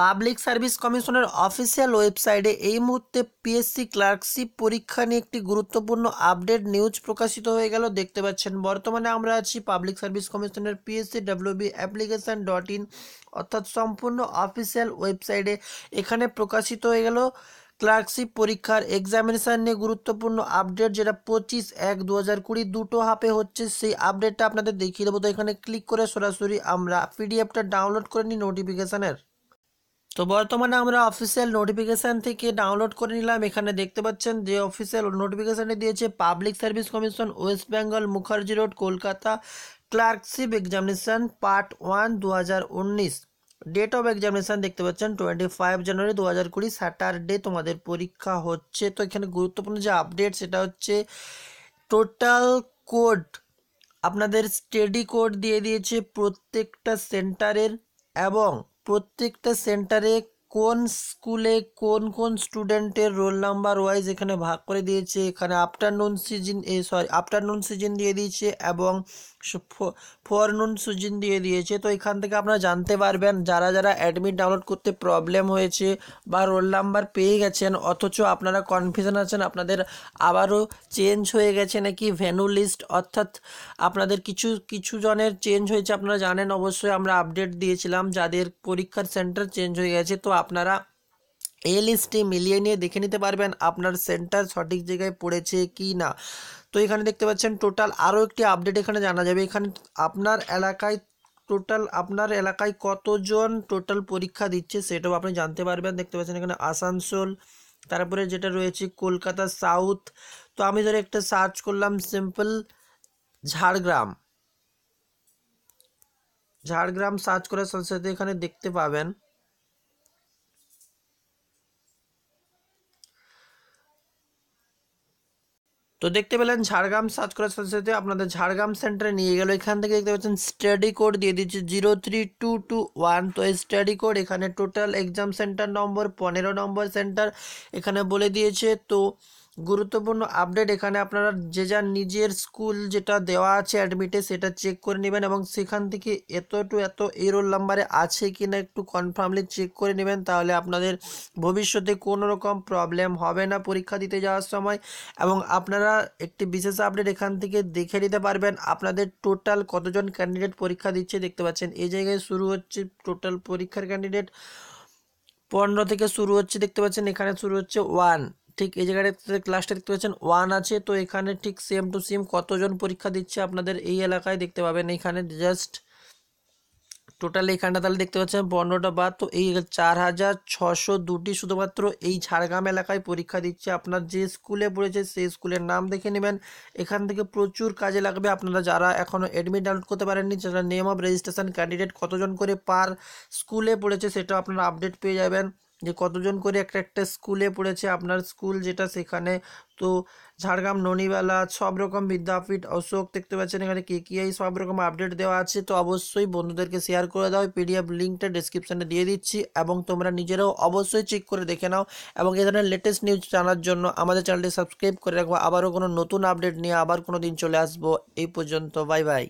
public service কমিশনের official ওয়েবসাইটে এই মুহূর্তে পিএসসি ক্লার্কশিপ পরীক্ষা নিয়ে একটি গুরুত্বপূর্ণ আপডেট নিউজ প্রকাশিত হয়ে গেল দেখতে পাচ্ছেন বর্তমানে আমরা আছি পাবলিক সার্ভিস কমিশনের PSC WB application dot in অর্থাৎ সম্পূর্ণ অফিসিয়াল ওয়েবসাইটে এখানে প্রকাশিত হয়ে গেল ক্লার্কশিপ পরীক্ষার এক্সামিনেশান নিয়ে গুরুত্বপূর্ণ আপডেট যেটা পঁচিশ এক দু হাজার কুড়ি দুটো হাফে হচ্ছে সেই আপডেটটা আপনাদের দেখিয়ে দেবো তো এখানে ক্লিক করে সরাসরি আমরা পিডিএফটা ডাউনলোড করে নিই নোটিফিকেশানের তো বর্তমানে আমরা অফিসিয়াল নোটিফিকেশান থেকে ডাউনলোড করে নিলাম এখানে দেখতে পাচ্ছেন যে অফিসিয়াল নোটিফিকেশানে দিয়েছে public service commission West Bengal Mukherjee road Kolkata clerkship examination part one দু ডেট অফ এক্সামিনেশান দেখতে পাচ্ছেন টোয়েন্টি ফাইভ জানুয়ারি দু হাজার কুড়ি স্যাটারডে তোমাদের পরীক্ষা হচ্ছে তো এখানে গুরুত্বপূর্ণ যে আপডেট সেটা হচ্ছে টোটাল কোড আপনাদের স্টেডি কোড দিয়ে দিয়েছে প্রত্যেকটা সেন্টারের এবং প্রত্যেকটা সেন্টারে কোন স্কুলে কোন কোন স্টুডেন্টের রোল নাম্বার ওয়াইজ এখানে ভাগ করে দিয়েছে এখানে আফটারনুন সিজন এ সরি আফটারনুন সিজন দিয়ে দিয়েছে এবং ফোরনুন সিজন দিয়ে দিয়েছে তো এখান থেকে আপনারা জানতে পারবেন যারা যারা অ্যাডমিট ডাউনলোড করতে প্রবলেম হয়েছে বা রোল নাম্বার পেয়ে গেছেন অথচ আপনারা কনফিউশন আছেন আপনাদের আবারও চেঞ্জ হয়ে গেছে নাকি ভেনু লিস্ট অর্থাৎ আপনাদের কিছু কিছু জনের চেঞ্জ হয়েছে আপনারা জানেন অবশ্যই আমরা আপডেট দিয়েছিলাম যাদের পরীক্ষার সেন্টার চেঞ্জ হয়ে গেছে তো আপনারা লিস্টটি মিলিয়ে নিয়ে দেখে নিতে পারবেন আপনার সেন্টার সঠিক জায়গায় পড়েছে কি না তো এখানে দেখতে পাচ্ছেন টোটাল আরও একটি আপডেট এখানে জানা যাবে এখানে আপনার এলাকায় টোটাল আপনার এলাকায় কতজন টোটাল পরীক্ষা দিচ্ছে সেটাও আপনি জানতে পারবেন দেখতে পাচ্ছেন এখানে আসানসোল তারপরে যেটা রয়েছে কলকাতা সাউথ তো আমি ধরে একটা সার্চ করলাম সিম্পল ঝাড়গ্রাম ঝাড়গ্রাম সার্চ করার সাথে সাথে এখানে দেখতে পাবেন তো দেখতে পেলেন ঝাড়গ্রাম সার্চ করার সাথে সাথে আপনাদের ঝাড়গ্রাম সেন্টারে নিয়ে গেল এখান থেকে দেখতে পাচ্ছেন স্টাডি কোড দিয়ে দিচ্ছে zero three two two one তো এই স্টাডি কোড এখানে টোটাল এক্সাম সেন্টার নম্বর পনেরো নম্বর সেন্টার এখানে বলে দিয়েছে তো গুরুত্বপূর্ণ আপডেট এখানে আপনারা যে যার নিজের স্কুল যেটা দেওয়া আছে অ্যাডমিটে সেটা চেক করে নেবেন এবং সেখান থেকে এত টু এত এই রোল নাম্বারে আছে কি না একটু কনফার্মলি চেক করে নেবেন তাহলে আপনাদের ভবিষ্যতে কোনো রকম প্রবলেম হবে না পরীক্ষা দিতে যাওয়ার সময় এবং আপনারা একটি বিশেষ আপডেট এখান থেকে দেখে নিতে পারবেন আপনাদের টোটাল কতজন ক্যান্ডিডেট পরীক্ষা দিচ্ছে দেখতে পাচ্ছেন এই জায়গায় শুরু হচ্ছে টোটাল পরীক্ষার ক্যান্ডিডেট পনেরো থেকে শুরু হচ্ছে দেখতে পাচ্ছেন এখানে শুরু হচ্ছে ওয়ান ঠিক এই জায়গাটা ক্লাসটা দেখতে পাচ্ছেন ওয়ান আছে তো এখানে ঠিক সেম টু সেম কতজন পরীক্ষা দিচ্ছে আপনাদের এই এলাকায় দেখতে পাবেন এখানে জাস্ট টোটাল এখানটা তাহলে দেখতে পাচ্ছেন পনেরোটা বাদ তো এই চার হাজার ছশো দুটি শুধুমাত্র এই ঝাড়গ্রাম এলাকায় পরীক্ষা দিচ্ছে আপনার যে স্কুলে পড়েছে সেই স্কুলের নাম দেখে নেবেন এখান থেকে প্রচুর কাজে লাগবে আপনারা যারা এখনও অ্যাডমিট ডাউনলোড করতে পারেননি যারা নেম অফ রেজিস্ট্রেশন ক্যান্ডিডেট কতজন করে পার স্কুলে পড়েছে সেটা আপনারা আপডেট পেয়ে যাবেন যে কতজন করে একটা একটা স্কুলে পড়েছে আপনার স্কুল যেটা সেখানে তো ঝাড়গ্রাম ননিবেলা সব রকম বিদ্যাপীঠ অশোক দেখতে পাচ্ছেন এখানে কে কি আই সব রকম আপডেট দেওয়া আছে তো অবশ্যই বন্ধুদেরকে শেয়ার করে দাও পিডিএফ লিঙ্কটা ডিসক্রিপশানে দিয়ে দিচ্ছি এবং তোমরা নিজেরাও অবশ্যই চেক করে দেখে নাও এবং এ ধরনের লেটেস্ট নিউজ জানার জন্য আমাদের চ্যানেলটি সাবস্ক্রাইব করে রাখবো আবারও কোনো নতুন আপডেট নিয়ে আবার কোনো দিন চলে আসবো এই পর্যন্ত বাই বাই